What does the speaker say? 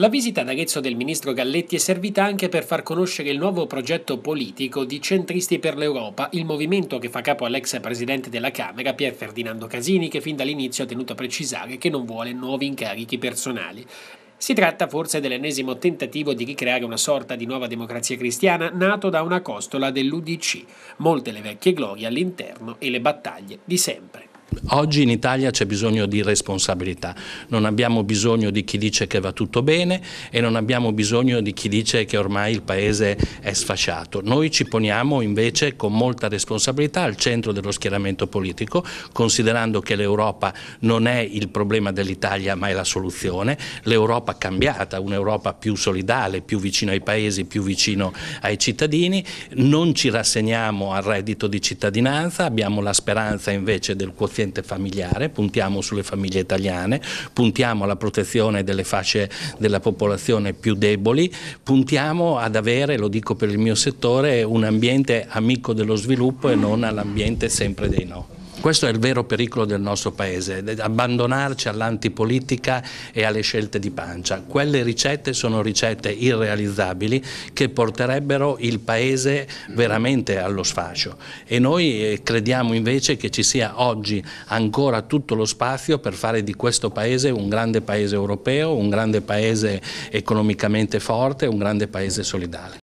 La visita ad Arezzo del ministro Galletti è servita anche per far conoscere il nuovo progetto politico di Centristi per l'Europa, il movimento che fa capo all'ex presidente della Camera Pier Ferdinando Casini che fin dall'inizio ha tenuto a precisare che non vuole nuovi incarichi personali. Si tratta forse dell'ennesimo tentativo di ricreare una sorta di nuova democrazia cristiana nato da una costola dell'UDC, molte le vecchie glorie all'interno e le battaglie di sempre. Oggi in Italia c'è bisogno di responsabilità, non abbiamo bisogno di chi dice che va tutto bene e non abbiamo bisogno di chi dice che ormai il Paese è sfasciato. Noi ci poniamo invece con molta responsabilità al centro dello schieramento politico, considerando che l'Europa non è il problema dell'Italia ma è la soluzione, l'Europa cambiata, un'Europa più solidale, più vicino ai paesi, più vicino ai cittadini, non ci rassegniamo al reddito di cittadinanza, abbiamo la speranza invece del quoziente paziente familiare, puntiamo sulle famiglie italiane, puntiamo alla protezione delle fasce della popolazione più deboli, puntiamo ad avere, lo dico per il mio settore, un ambiente amico dello sviluppo e non all'ambiente sempre dei no. Questo è il vero pericolo del nostro Paese, abbandonarci all'antipolitica e alle scelte di pancia. Quelle ricette sono ricette irrealizzabili che porterebbero il Paese veramente allo sfascio e noi eh, crediamo invece che ci sia oggi ancora tutto lo spazio per fare di questo Paese un grande Paese europeo, un grande Paese economicamente forte, un grande Paese solidale.